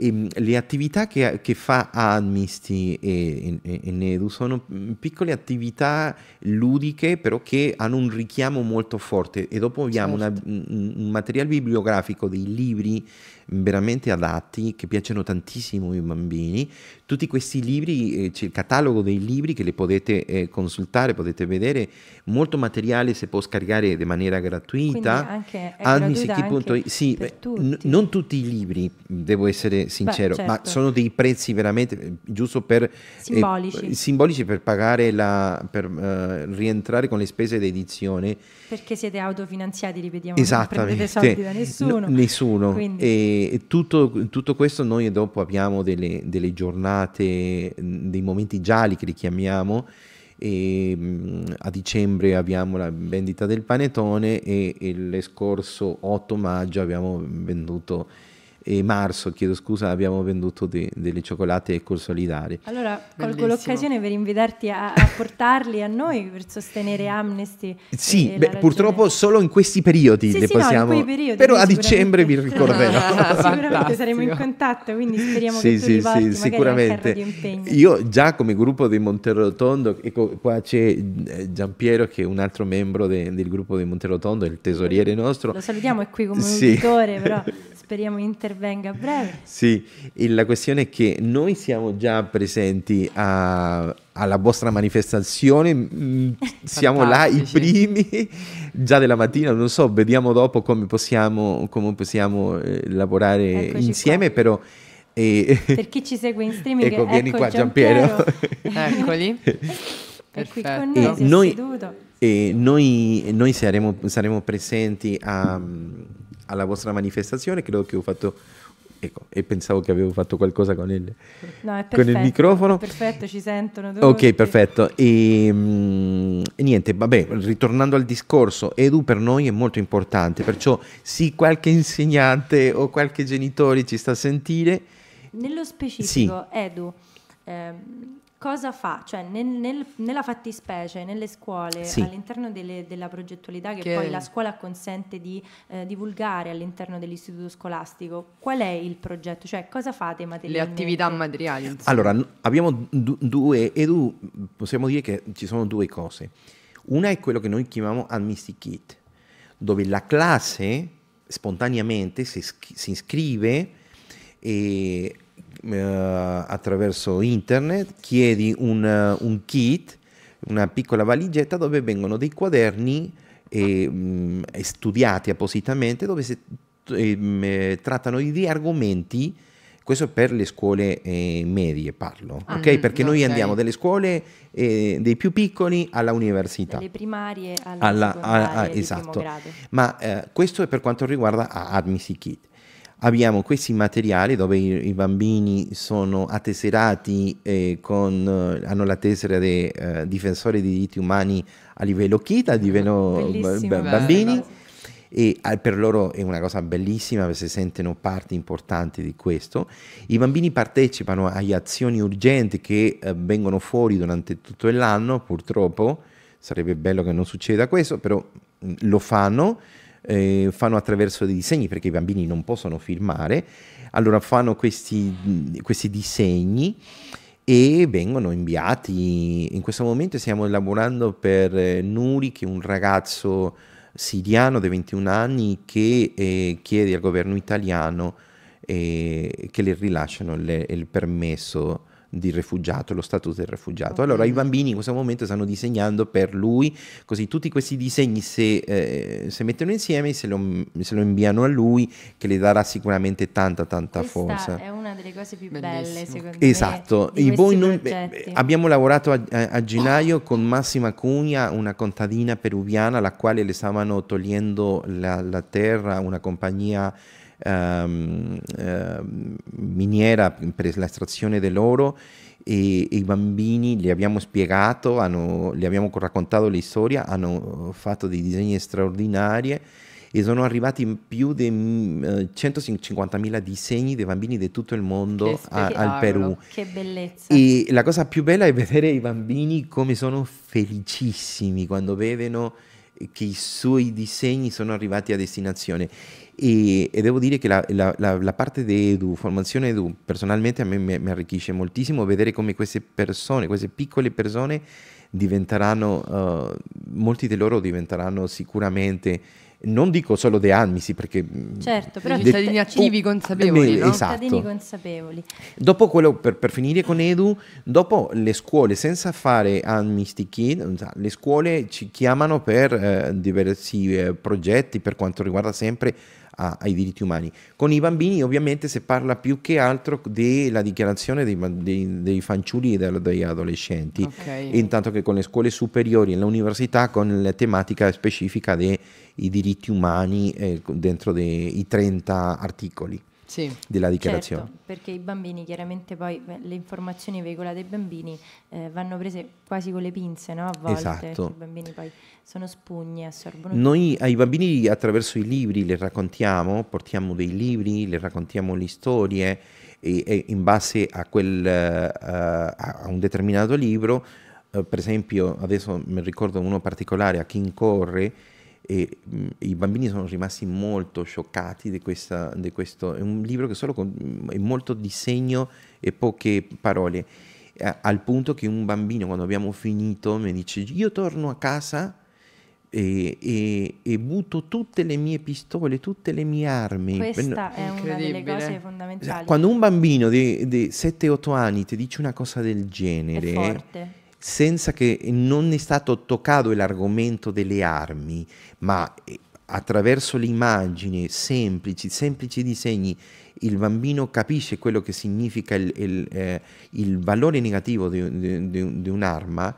E ehm, le attività che, che fa Admisti e, e, e, Nedu sono mm, piccole attività ludiche però che hanno un richiamo molto forte e dopo abbiamo certo. una, un materiale bibliografico dei libri mm, veramente adatti che piacciono tantissimo ai bambini tutti questi libri eh, c'è il catalogo dei libri che le potete eh, consultare potete vedere molto materiale si può scaricare in maniera gratuita Quindi anche, è gratuita anche sì, n- non tutti i libri devo essere sincero, Beh, certo. ma sono dei prezzi veramente giusto per eh, simbolici, eh, simbolici per pagare la, per uh, rientrare con le spese d'edizione. Perché siete autofinanziati, ripetiamo, Esattamente. non prendete soldi da nessuno. No, nessuno. Quindi. E tutto, tutto, questo noi dopo abbiamo delle, delle giornate, mm, dei momenti gialli che li chiamiamo. E, mm, a dicembre abbiamo la vendita del panetone e, e scorso 8 maggio abbiamo venduto e marzo, chiedo scusa, abbiamo venduto de- delle cioccolate solidari. Allora colgo l'occasione per invitarti a, a portarli a noi per sostenere Amnesty. Sì, beh, purtroppo solo in questi periodi sì, li sì, possiamo... No, periodi, però a dicembre vi ricorderò. sicuramente saremo in contatto, quindi speriamo sì, che tu sì, li porti sì, sicuramente. Io già come gruppo di Monterotondo, ecco qua c'è eh, Giampiero che è un altro membro de- del gruppo di Monterotondo, il tesoriere nostro. Lo salutiamo, è qui come sì. un editore, però... speriamo intervenga a breve. Sì, la questione è che noi siamo già presenti a, alla vostra manifestazione, siamo là i primi già della mattina, non so, vediamo dopo come possiamo, come possiamo eh, lavorare Eccoci insieme, qua. però... Eh, per chi ci segue in streaming, ecco, vieni ecco qua Giampiero. Eccoli. Perfetto. E noi, e noi, noi saremo, saremo presenti a alla vostra manifestazione, credo che ho fatto Ecco, e pensavo che avevo fatto qualcosa con il, no, perfetto, con il microfono. Perfetto, ci sentono. Ok, perfetto. Ehm, e, mh, niente, vabbè, ritornando al discorso, Edu per noi è molto importante, perciò sì, qualche insegnante o qualche genitore ci sta a sentire. Nello specifico, sì. Edu, ehm, cosa fa? Cioè, nel, nel, nella fattispecie, nelle scuole, sì. all'interno delle, della progettualità che, che, poi la scuola consente di eh, divulgare all'interno dell'istituto scolastico, qual è il progetto? Cioè, cosa fate materialmente? Le attività materiali. Insomma. Allora, abbiamo d- due, edu, possiamo dire che ci sono due cose. Una è quello che noi chiamiamo Amnesty Kit, dove la classe spontaneamente si, si iscrive e eh, attraverso internet, chiedi un, eh, un, kit, una piccola valigetta dove vengono dei quaderni e, mh, mm, studiati appositamente dove si mh, mm, eh, trattano di argomenti questo per le scuole eh, medie parlo, ah, ok? Perché no, noi andiamo dalle scuole eh, dei più piccoli alla università. Dalle primarie alla, alla a, a, Esatto, ma eh, questo è per quanto riguarda Admissi Kit abbiamo questi materiali dove i, i bambini sono atteserati eh, con, eh, hanno la tessera dei eh, difensori dei diritti umani a livello kit, a livello b- bambini. Bello. E ah, per loro è una cosa bellissima perché si sentono parte importante di questo. I bambini partecipano alle azioni urgenti che eh, vengono fuori durante tutto l'anno, purtroppo sarebbe bello che non succeda questo, però mh, mm, lo fanno eh, fanno attraverso dei disegni perché i bambini non possono filmare, allora fanno questi, questi disegni e vengono inviati. In questo momento stiamo lavorando per eh, Nuri, che è un ragazzo siriano di 21 anni che eh, chiede al governo italiano eh, che le rilasciano le, il permesso di rifugiato, lo status del rifugiato. Allora i bambini in questo momento stanno disegnando per lui, così tutti questi disegni se, eh, se mettono insieme, se lo, se lo, inviano a lui, che le darà sicuramente tanta, tanta Questa forza. È una delle cose più Bellissimo. belle, secondo esatto. me. Esatto, non... Eh, abbiamo lavorato a, a, a gennaio con Massima Cugna, una contadina peruviana, alla quale le stavano togliendo la, la terra, una compagnia ehm, eh, miniera per l'estrazione dell'oro e, e, i bambini gli abbiamo spiegato, hanno, gli abbiamo raccontato la storia, hanno fatto dei disegni straordinari e sono arrivati più di 150.000 eh, disegni di bambini di tutto il mondo a, al Perù. Che bellezza! E la cosa più bella è vedere i bambini come sono felicissimi quando vedono che i suoi disegni sono arrivati a destinazione e, e devo dire che la, la, la, parte di Edu, formazione Edu, personalmente a me mi, mi arricchisce moltissimo vedere come queste persone, queste piccole persone diventeranno, uh, molti di loro diventeranno sicuramente non dico solo de anmisi perché mm, certo però cittadini de- oh, attivi consapevoli beh, no? esatto. cittadini consapevoli dopo quello per, per, finire con Edu dopo le scuole senza fare anmisti kid le scuole ci chiamano per eh, diversi eh, progetti per quanto riguarda sempre a, ai diritti umani. Con i bambini ovviamente si parla più che altro della dichiarazione dei, dei, dei fanciulli e degli adolescenti, okay. intanto che con le scuole superiori e le università con la tematica specifica dei diritti umani eh, dentro dei 30 articoli sì. della dichiarazione. Certo, perché i bambini chiaramente poi le informazioni veicolate ai bambini eh, vanno prese quasi con le pinze, no? A volte esatto. Cioè i bambini poi sono spugni, assorbono. Noi ai bambini attraverso i libri le raccontiamo, portiamo dei libri, le raccontiamo le storie e, e in base a, quel, uh, a un determinato libro, uh, per esempio adesso mi ricordo uno particolare, a chi incorre, e mh, i bambini sono rimasti molto scioccati di, questa, di questo. È un libro che solo con, è molto disegno e poche parole, al punto che un bambino quando abbiamo finito mi dice io torno a casa e, e, e, butto tutte le mie pistole, tutte le mie armi. Questa è una delle cose fondamentali. Quando un bambino di, di 7-8 anni ti dice una cosa del genere, è forte senza che non è stato toccato l'argomento delle armi, ma eh, attraverso l'immagine, semplici, semplici disegni, il bambino capisce quello che significa il, il, eh, il valore negativo di, di, di un'arma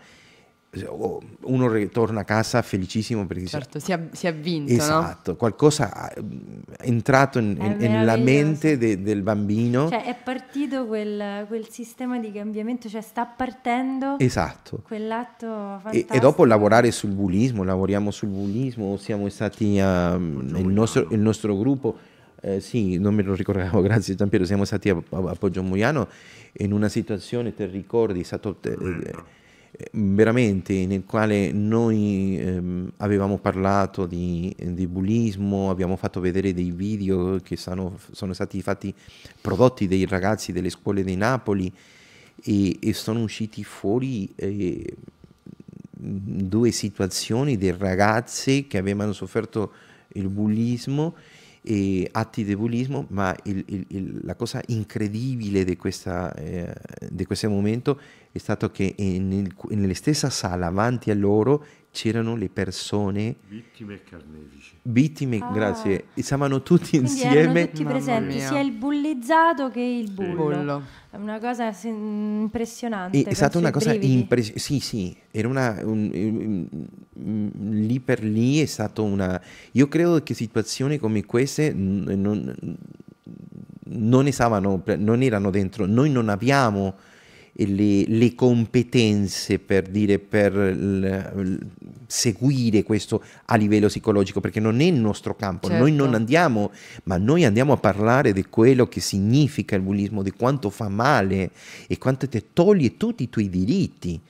uno ritorna a casa felicissimo perché certo, si, è, si è vinto. Esatto, no? qualcosa è entrato in, è eh, nella mente de, del bambino. Cioè è partito quel, quel, sistema di cambiamento, cioè sta partendo esatto. quell'atto fantastico. E, e dopo lavorare sul bullismo, lavoriamo sul bullismo, siamo stati a, nel nostro, il nostro gruppo. Eh, sì, non me lo ricordavo, grazie Giampiero, siamo stati a, a, a Poggiomuiano in una situazione, te ricordi, è stato... Eh, veramente nel quale noi ehm, avevamo parlato di, di, bullismo, abbiamo fatto vedere dei video che sono, sono, stati fatti prodotti dei ragazzi delle scuole di Napoli e, e sono usciti fuori eh, due situazioni di ragazze che avevano sofferto il bullismo eh, atti di bullismo, ma il, il, il, la cosa incredibile di, questa, eh, di, questo momento è stato che nel, nella stessa sala avanti a loro c'erano le persone vittime carnefici vittime ah. grazie stavano tutti Quindi insieme tutti presenti mia. sia il bullizzato che il bullo sì. è una cosa impressionante è stata una cosa impressionante sì sì era una un, un, un, Mm, lì per lì è stata una... Io credo che situazioni come queste non, non, esavano, non erano dentro, noi non abbiamo le, le competenze per, dire, per l, seguire questo a livello psicologico, perché non è il nostro campo, certo. noi non andiamo, ma noi andiamo a parlare di quello che significa il bullismo, di quanto fa male e quanto ti toglie tutti i tuoi diritti.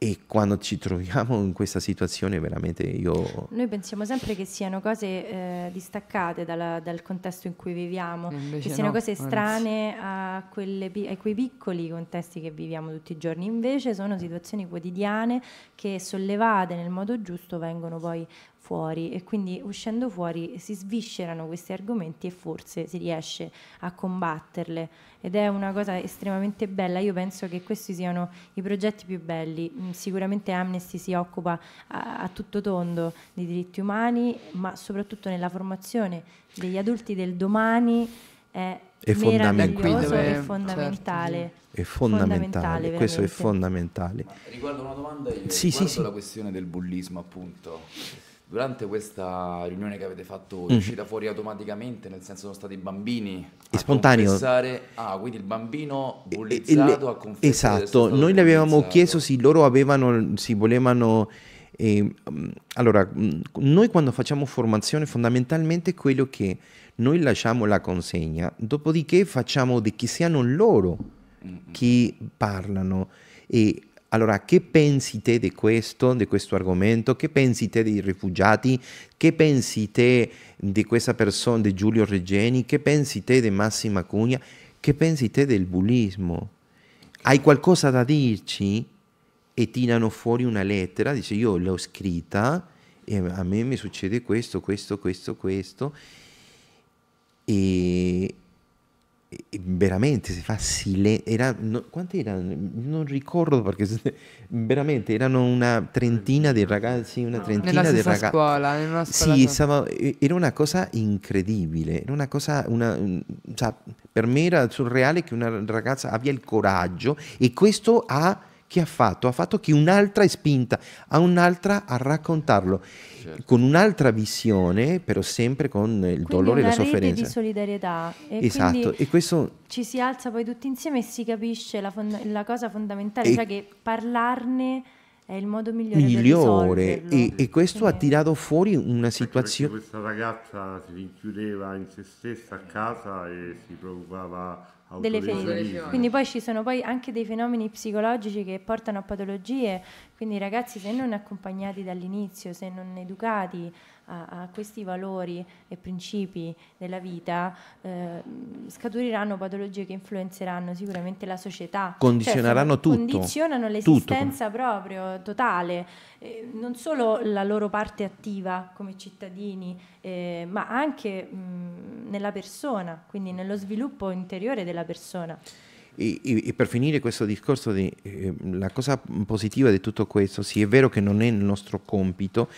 E quando ci troviamo in questa situazione, veramente io. Noi pensiamo sempre che siano cose eh, distaccate dalla, dal contesto in cui viviamo, che siano no, cose strane a, quelle, a, quei piccoli contesti che viviamo tutti i giorni. Invece sono situazioni quotidiane che sollevate nel modo giusto vengono poi fuori e quindi uscendo fuori si sviscerano questi argomenti e forse si riesce a combatterle ed è una cosa estremamente bella, io penso che questi siano i progetti più belli, mm, sicuramente Amnesty si occupa a, a tutto tondo di diritti umani ma soprattutto nella formazione degli adulti del domani è, è meraviglioso e fondamentale. Certo, è fondamentale, fondamentale questo è fondamentale. riguardo una domanda, io, sì, riguardo sì, la sì. questione del bullismo appunto. Durante questa riunione che avete fatto è mm. uscita fuori automaticamente, nel senso sono stati i bambini è a spontaneo. confessare. Ah, quindi il bambino bullizzato e, a confessare. Esatto, noi le avevamo chiesto se loro avevano, si volevano... E, ehm, allora, mm, noi quando facciamo formazione fondamentalmente è quello che noi lasciamo la consegna, dopodiché facciamo di che siano loro mm -hmm. che parlano e allora, che pensi te di questo, di questo argomento? Che pensi te dei rifugiati? Che pensi te di questa persona, di Giulio Regeni? Che pensi te di Massima Cugna? Che pensi te del bullismo? Hai qualcosa da dirci? E tirano fuori una lettera, dice io l'ho scritta e a me mi succede questo, questo, questo, questo. E, veramente si fa silenzio. Era, no, quanti erano? Non ricordo perché veramente erano una trentina di ragazzi, una trentina di ragazzi. scuola, scuola. Sì, stava, era una cosa incredibile, era una cosa, una, cioè, per me era surreale che una ragazza abbia il coraggio e questo ha che ha fatto? Ha fatto che un'altra è spinta, a un'altra a raccontarlo, certo. con un'altra visione, però sempre con il quindi dolore e la sofferenza. Rete di solidarietà. E esatto, e questo... Ci si alza poi tutti insieme e si capisce la, fond- la cosa fondamentale, e... cioè che parlarne è il modo migliore, migliore. E, e, questo eh. ha tirato fuori una situazione questa ragazza si rinchiudeva in se stessa a casa e si preoccupava delle ferite. Quindi poi ci sono poi anche dei fenomeni psicologici che portano a patologie, quindi ragazzi se non accompagnati dall'inizio, se non educati a, a questi valori e principi della vita, eh, scaturiranno patologie che influenzeranno sicuramente la società. Cioè, Condizioneranno cioè, tutto. Condizionano l'esistenza tutto. proprio, totale, eh, non solo la loro parte attiva come cittadini, eh, ma anche mh, nella persona, quindi nello sviluppo interiore della persona. E, e, per finire questo discorso, di, eh, la cosa positiva di tutto questo, sì è vero che non è il nostro compito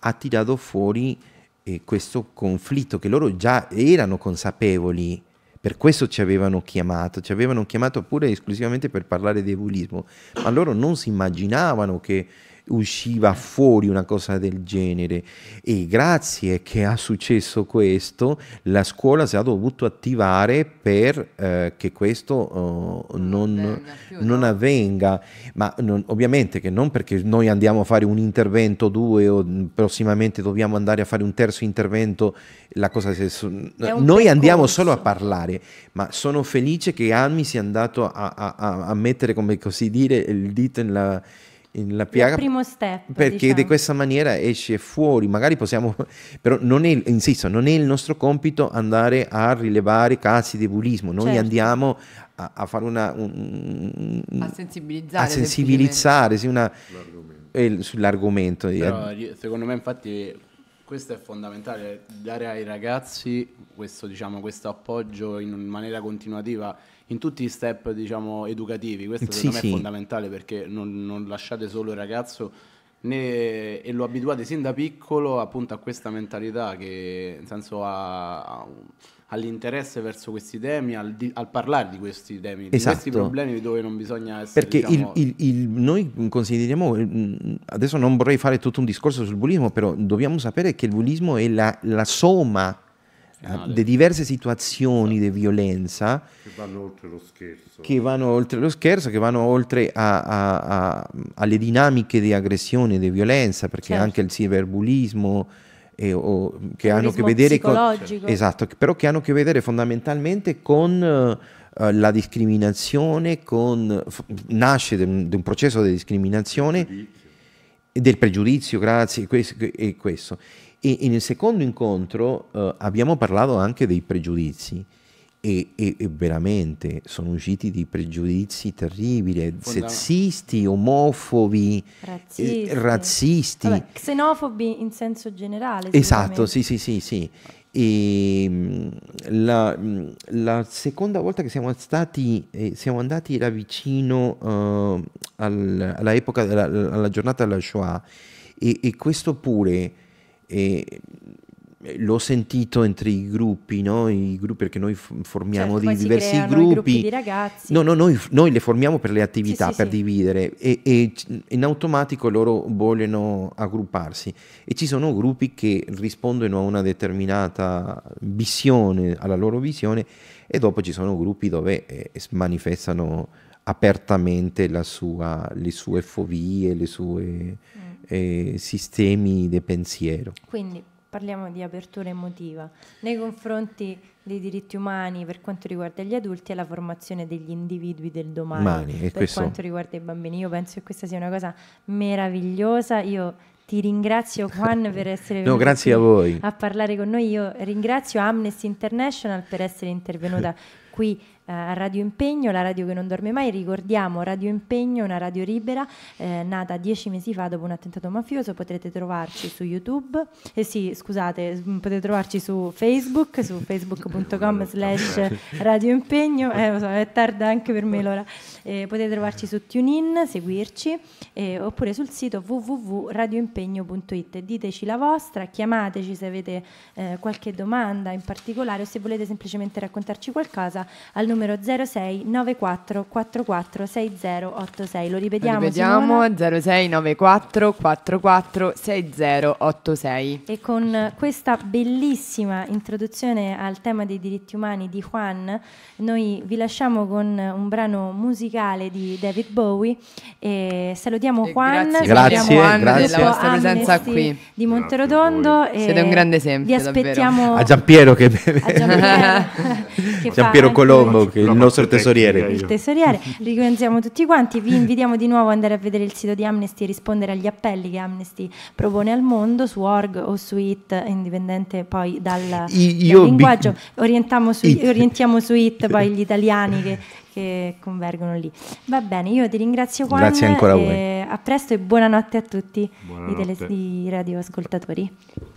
ha tirato fuori eh, questo conflitto che loro già erano consapevoli, per questo ci avevano chiamato, ci avevano chiamato pure esclusivamente per parlare di evolismo, ma loro non si immaginavano che usciva fuori una cosa del genere e grazie che ha successo questo la scuola si è dovuta attivare per eh, che questo eh, non, non, più, non no? avvenga ma non, ovviamente che non perché noi andiamo a fare un intervento due o mm, prossimamente dobbiamo andare a fare un terzo intervento la cosa se, noi andiamo solo a parlare ma sono felice che Almi sia andato a, a, a mettere come così dire il dito nella la piaga. Il primo step. Perché diciamo. di questa maniera esce fuori, magari possiamo, però non è, insisto, non è il nostro compito andare a rilevare casi di bullismo, noi certo. andiamo a, a, fare una... Un, a sensibilizzare. A sensibilizzare sì, una, eh, sull'argomento. Eh. Però, eh, secondo me infatti questo è fondamentale, dare ai ragazzi questo, diciamo, questo appoggio in maniera continuativa in tutti i step diciamo, educativi. Questo sì, secondo me sì. è fondamentale perché non, non lasciate solo il ragazzo né, e lo abituate sin da piccolo appunto a questa mentalità che nel senso a, all'interesse verso questi temi, al, di, al, parlare di questi temi, di questi esatto. problemi dove non bisogna essere. Perché diciamo... il, il, il, noi consideriamo, mm, adesso non vorrei fare tutto un discorso sul bullismo, però dobbiamo sapere che il bullismo è la, la somma di diverse situazioni esatto. di violenza che vanno oltre lo scherzo, che vanno oltre, lo scherzo, che vanno oltre a, a, a, alle dinamiche di aggressione e di violenza, perché certo. anche il cyberbullismo... E, eh, o, che hanno a che vedere con, esatto, però che hanno a che vedere fondamentalmente con eh, eh, la discriminazione, con, nasce da un, un, processo di discriminazione e del pregiudizio, grazie, e questo, e questo. E, e nel secondo incontro eh, abbiamo parlato anche dei pregiudizi. E, e, e, veramente sono usciti dei pregiudizi terribili, eh, Fondam- sessisti, omofobi, eh, razzisti, eh, razzisti. Vabbè, xenofobi in senso generale. Esatto, sì, sì, sì, sì. E, mm, la, mm, la, seconda volta che siamo stati, eh, siamo andati era vicino uh, al, alla, alla giornata della Shoah e, e questo pure e eh, l'ho sentito entro i gruppi, no? I gruppi perché noi formiamo certo, di diversi gruppi. gruppi di ragazzi. No, no, noi, noi le formiamo per le attività, sì, sì, per sì. dividere e, e, in automatico loro vogliono aggrupparsi e ci sono gruppi che rispondono a una determinata visione, alla loro visione e dopo ci sono gruppi dove eh, manifestano apertamente sua, le sue fobie, le sue eh, sistemi di pensiero. Quindi parliamo di apertura emotiva nei confronti dei diritti umani per quanto riguarda gli adulti e la formazione degli individui del domani Mani, per questo... quanto riguarda i bambini. Io penso che questa sia una cosa meravigliosa. Io ti ringrazio Juan per essere venuto no, grazie a, voi. a parlare con noi. Io ringrazio Amnesty International per essere intervenuta qui eh, a Radio Impegno, la radio che non dorme mai. Ricordiamo Radio Impegno, una radio libera, eh, nata dieci mesi fa dopo un attentato mafioso. Potrete trovarci su YouTube, eh sì, scusate, mm, potete trovarci su Facebook, su facebook.com slash Radio Impegno, eh, so, è tarda anche per me l'ora. Eh, potete trovarci su TuneIn, seguirci, eh, oppure sul sito www.radioimpegno.it. Diteci la vostra, chiamateci se avete eh, qualche domanda in particolare o se volete semplicemente raccontarci qualcosa al numero numero 06 94 44 6086. Lo ripetiamo. Lo ripetiamo Simona. 06 44 6086. E con questa bellissima introduzione al tema dei diritti umani di Juan, noi vi lasciamo con un brano musicale di David Bowie. E salutiamo e Juan. Grazie, grazie, Juan grazie. della vostra presenza qui di Monterotondo. Siete un grande esempio. Vi aspettiamo davvero. a Giampiero che deve. A Giampiero, che Giampiero Colombo che il nostro tesoriere. Il tesoriere, ringraziamo tutti quanti, vi invitiamo di nuovo ad andare a vedere il sito di Amnesty e rispondere agli appelli che Amnesty propone al mondo su org o su it, indipendente poi dal, Io, dal linguaggio. Orientiamo su it. orientiamo su it poi gli italiani che convergono lì. Va bene, io ti ringrazio Juan, Grazie ancora a voi. A presto e buonanotte a tutti buonanotte. i, tele- i radioascoltatori.